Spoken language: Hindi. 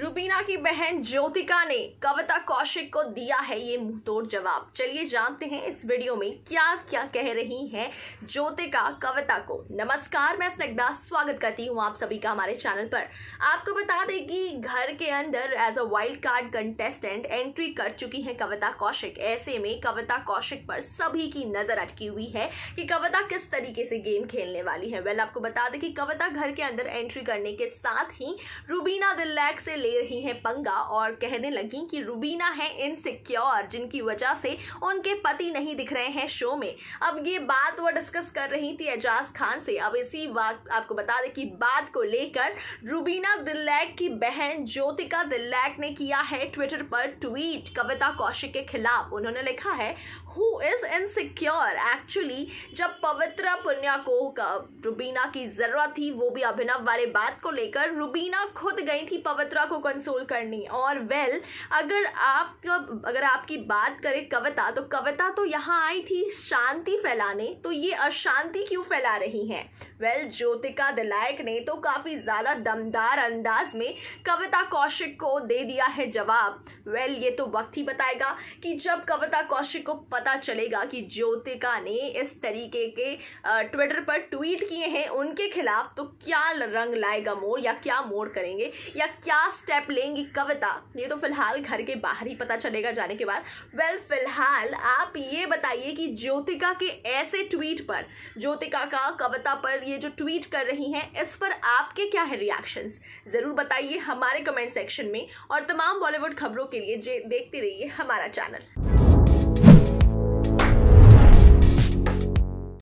रूबीना की बहन ज्योतिका ने कविता कौशिक को दिया है ये तोड़ जवाब चलिए जानते हैं इस वीडियो में क्या क्या कह रही हैं ज्योतिका कविता को नमस्कार मैं स्निग्धा स्वागत करती हूँ आप सभी का हमारे चैनल पर आपको बता दें कि घर के अंदर as a wild card contestant entry कर चुकी हैं कविता कौशिक ऐसे में कविता कौशिक पर सभी की नज़र अटकी हुई है कि कविता किस तरीके से गेम खेलने वाली है वेल आपको बता दें कि कविता घर के अंदर एंट्री करने के साथ ही रूबीना दिल्लैक से ले रही हैं पंगा और कहने लगी कि रूबीना है इनसिक्योर जिनकी वजह से उनके पति नहीं दिख रहे हैं शो में अब ये बात वो डिस्कस कर रही थी एजाज खान से अब इसी बात आपको बता दें कि बात को लेकर रूबीना दिल्लैक की बहन ज्योतिका दिल्लैक ने किया है ट्विटर पर ट्वीट कविता कौशिक के खिलाफ उन्होंने लिखा है हु इज इनसिक्योर एक्चुअली जब पवित्र पुण्या को रूबीना की जरूरत थी वो भी अभिनव वाले बात को लेकर रूबीना खुद गई थी पवित्रा को को कंसोल करनी और वेल well, अगर आप अगर आपकी बात करें कविता तो कविता तो यहाँ आई थी शांति फैलाने तो ये अशांति क्यों फैला रही हैं वेल well, ज्योतिका दिलायक ने तो काफ़ी ज़्यादा दमदार अंदाज में कविता कौशिक को दे दिया है जवाब वेल well, ये तो वक्त ही बताएगा कि जब कविता कौशिक को पता चलेगा कि ज्योतिका ने इस तरीके के ट्विटर पर ट्वीट किए हैं उनके खिलाफ तो क्या रंग लाएगा मोर या क्या मोड़ करेंगे या क्या स्टेप लेंगी कविता ये तो फिलहाल घर के बाहर ही पता चलेगा जाने के बाद वेल well, फिलहाल आप ये बताइए कि ज्योतिका के ऐसे ट्वीट पर ज्योतिका का कविता पर ये जो ट्वीट कर रही हैं इस पर आपके क्या है रिएक्शंस ज़रूर बताइए हमारे कमेंट सेक्शन में और तमाम बॉलीवुड खबरों के लिए देखते रहिए हमारा चैनल